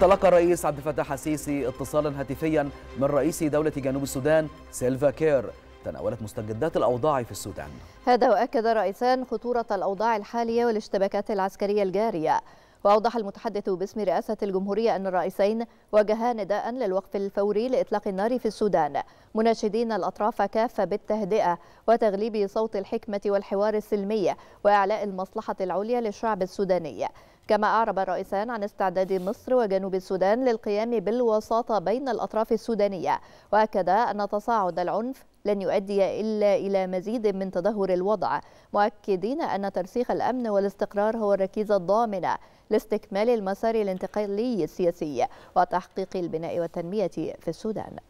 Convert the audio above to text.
تلقى الرئيس عبد الفتاح السيسي اتصالا هاتفيا من رئيس دولة جنوب السودان سيلفا كير تناولت مستجدات الأوضاع في السودان هذا وأكد رئيسان خطورة الأوضاع الحالية والاشتباكات العسكرية الجارية وأوضح المتحدث باسم رئاسة الجمهورية أن الرئيسين وجها نداء للوقف الفوري لإطلاق النار في السودان مناشدين الأطراف كافة بالتهدئة وتغليب صوت الحكمة والحوار السلمي وإعلاء المصلحة العليا للشعب السوداني كما أعرب الرئيسان عن استعداد مصر وجنوب السودان للقيام بالوساطة بين الأطراف السودانية وأكد أن تصاعد العنف لن يؤدي إلا إلى مزيد من تدهور الوضع مؤكدين أن ترسيخ الأمن والاستقرار هو الركيزة الضامنة لاستكمال المسار الانتقالي السياسي وتحقيق البناء والتنمية في السودان